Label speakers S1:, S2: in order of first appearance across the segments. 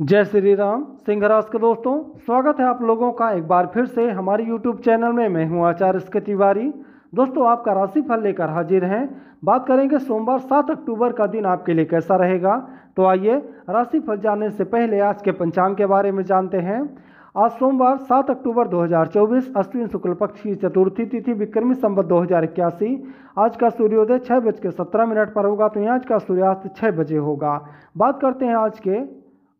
S1: जय श्री राम सिंह राज के दोस्तों स्वागत है आप लोगों का एक बार फिर से हमारे यूट्यूब चैनल में मैं हूं आचार्य इसके तिवारी दोस्तों आपका राशिफल लेकर हाजिर हैं बात करेंगे सोमवार 7 अक्टूबर का दिन आपके लिए कैसा रहेगा तो आइए राशिफल जानने से पहले आज के पंचांग के बारे में जानते हैं आज सोमवार 7 अक्टूबर 2024 अश्विन शुक्ल पक्ष की चतुर्थी तिथि विक्रमी संबत दो आज का सूर्योदय छः बज के सत्रह मिनट पर होगा तो यहाँ आज का सूर्यास्त छः बजे होगा बात करते हैं आज के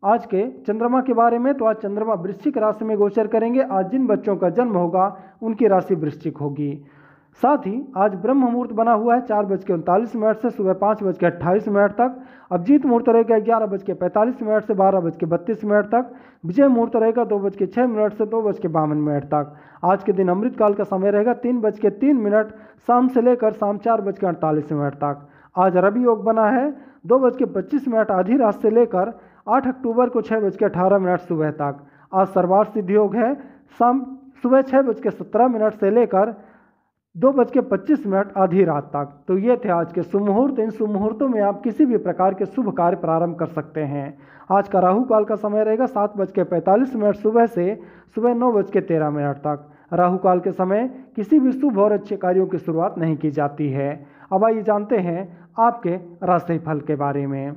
S1: आज के चंद्रमा के बारे में तो आज चंद्रमा वृश्चिक राशि में गोचर करेंगे आज जिन बच्चों का जन्म होगा उनकी राशि वृश्चिक होगी साथ ही आज ब्रह्म मुहूर्त बना हुआ है चार बज के उनतालीस मिनट से सुबह पाँच बज के अट्ठाईस मिनट तक अभिजीत मुहूर्त रहेगा ग्यारह बज के पैंतालीस मिनट से बारह बज के बत्तीस मिनट तक विजय मुहूर्त रहेगा दो बज के छः मिनट से दो बज के बावन मिनट तक आज के दिन अमृतकाल का समय रहेगा तीन बज के तीन मिनट शाम से लेकर शाम चार बज के अड़तालीस मिनट तक आज रवि योग बना है दो बज के पच्चीस मिनट आधी रात से लेकर आठ अक्टूबर को छः बज के अठारह मिनट सुबह तक आज सर्वार्थ सिद्धि योग है शाम सुबह छः बज के सत्रह मिनट से लेकर दो बज के पच्चीस मिनट आधी रात तक तो ये थे आज के सुमुहूर्त इन सुमुहूर्तों में आप किसी भी प्रकार के शुभ कार्य प्रारंभ कर सकते हैं आज का राहु काल का समय रहेगा सात बज के पैंतालीस मिनट सुबह से सुबह नौ बज के तेरह मिनट तक राहु काल के समय किसी भी शुभ और अच्छे कार्यों की शुरुआत नहीं की जाती है अब आइए जानते हैं आपके राशि फल के बारे में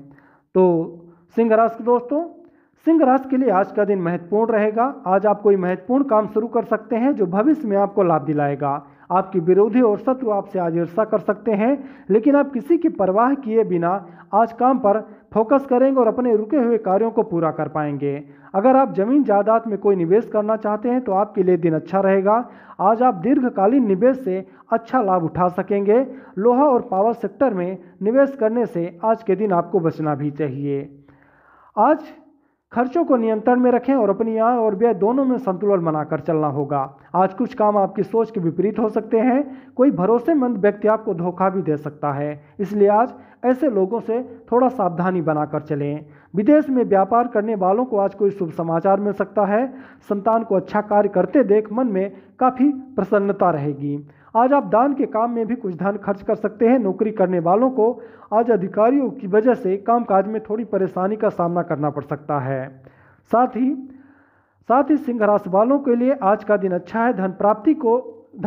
S1: तो सिंह राशि दोस्तों सिंह राशि के लिए आज का दिन महत्वपूर्ण रहेगा आज आप कोई महत्वपूर्ण काम शुरू कर सकते हैं जो भविष्य में आपको लाभ दिलाएगा आपके विरोधी और शत्रु आपसे आज ईर्षा कर सकते हैं लेकिन आप किसी की परवाह किए बिना आज काम पर फोकस करेंगे और अपने रुके हुए कार्यों को पूरा कर पाएंगे अगर आप जमीन जायदाद में कोई निवेश करना चाहते हैं तो आपके लिए दिन अच्छा रहेगा आज आप दीर्घकालीन निवेश से अच्छा लाभ उठा सकेंगे लोहा और पावर सेक्टर में निवेश करने से आज के दिन आपको बचना भी चाहिए आज खर्चों को नियंत्रण में रखें और अपनी आय और व्यय दोनों में संतुलन बनाकर चलना होगा आज कुछ काम आपकी सोच के विपरीत हो सकते हैं कोई भरोसेमंद व्यक्ति आपको धोखा भी दे सकता है इसलिए आज ऐसे लोगों से थोड़ा सावधानी बनाकर चलें विदेश में व्यापार करने वालों को आज कोई शुभ समाचार मिल सकता है संतान को अच्छा कार्य करते देख मन में काफ़ी प्रसन्नता रहेगी आज आप दान के काम में भी कुछ धन खर्च कर सकते हैं नौकरी करने वालों को आज अधिकारियों की वजह से कामकाज में थोड़ी परेशानी का सामना करना पड़ सकता है साथ ही साथ ही सिंह राशि वालों के लिए आज का दिन अच्छा है धन प्राप्ति को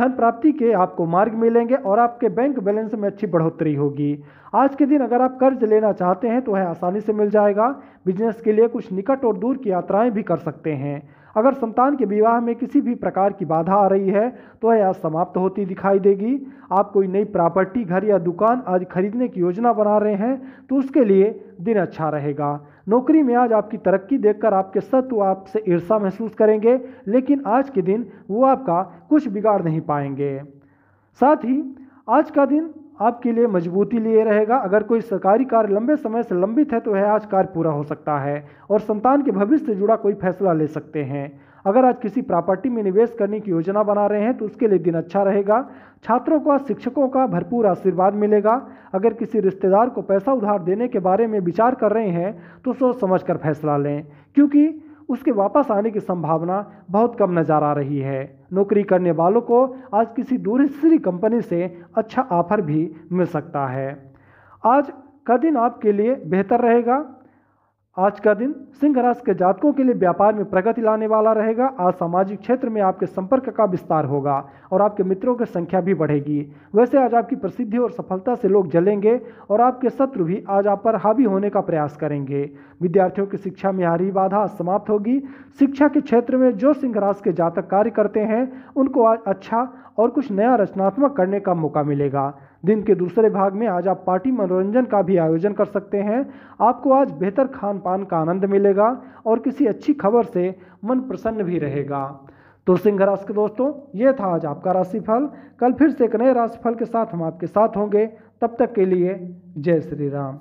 S1: धन प्राप्ति के आपको मार्ग मिलेंगे और आपके बैंक बैलेंस में अच्छी बढ़ोतरी होगी आज के दिन अगर आप कर्ज लेना चाहते हैं तो वह आसानी से मिल जाएगा बिजनेस के लिए कुछ निकट और दूर की यात्राएं भी कर सकते हैं अगर संतान के विवाह में किसी भी प्रकार की बाधा आ रही है तो यह आज समाप्त होती दिखाई देगी आप कोई नई प्रॉपर्टी घर या दुकान आज खरीदने की योजना बना रहे हैं तो उसके लिए दिन अच्छा रहेगा नौकरी में आज आपकी तरक्की देखकर आपके सत्व आपसे ईर्षा महसूस करेंगे लेकिन आज के दिन वो आपका कुछ बिगाड़ नहीं पाएंगे साथ ही आज का दिन आपके लिए मजबूती लिए रहेगा अगर कोई सरकारी कार्य लंबे समय से लंबित है तो वह आज कार्य पूरा हो सकता है और संतान के भविष्य से जुड़ा कोई फैसला ले सकते हैं अगर आज किसी प्रॉपर्टी में निवेश करने की योजना बना रहे हैं तो उसके लिए दिन अच्छा रहेगा छात्रों का शिक्षकों का भरपूर आशीर्वाद मिलेगा अगर किसी रिश्तेदार को पैसा उधार देने के बारे में विचार कर रहे हैं तो सोच समझ कर फैसला लें क्योंकि उसके वापस आने की संभावना बहुत कम नज़र आ रही है नौकरी करने वालों को आज किसी दूसरी कंपनी से अच्छा ऑफर भी मिल सकता है आज का दिन आपके लिए बेहतर रहेगा आज का दिन सिंह राशि के जातकों के लिए व्यापार में प्रगति लाने वाला रहेगा आज सामाजिक क्षेत्र में आपके संपर्क का विस्तार होगा और आपके मित्रों की संख्या भी बढ़ेगी वैसे आज आपकी प्रसिद्धि और सफलता से लोग जलेंगे और आपके शत्रु भी आज आप पर हावी होने का प्रयास करेंगे विद्यार्थियों की शिक्षा में आ रही बाधा समाप्त होगी शिक्षा के क्षेत्र में जो सिंह राशि के जातक कार्य करते हैं उनको आज अच्छा और कुछ नया रचनात्मक करने का मौका मिलेगा दिन के दूसरे भाग में आज आप पार्टी मनोरंजन का भी आयोजन कर सकते हैं आपको आज बेहतर खान पान का आनंद मिलेगा और किसी अच्छी खबर से मन प्रसन्न भी रहेगा तो सिंह राशि के दोस्तों ये था आज आपका राशिफल कल फिर से एक नए राशिफल के साथ हम आपके साथ होंगे तब तक के लिए जय श्री राम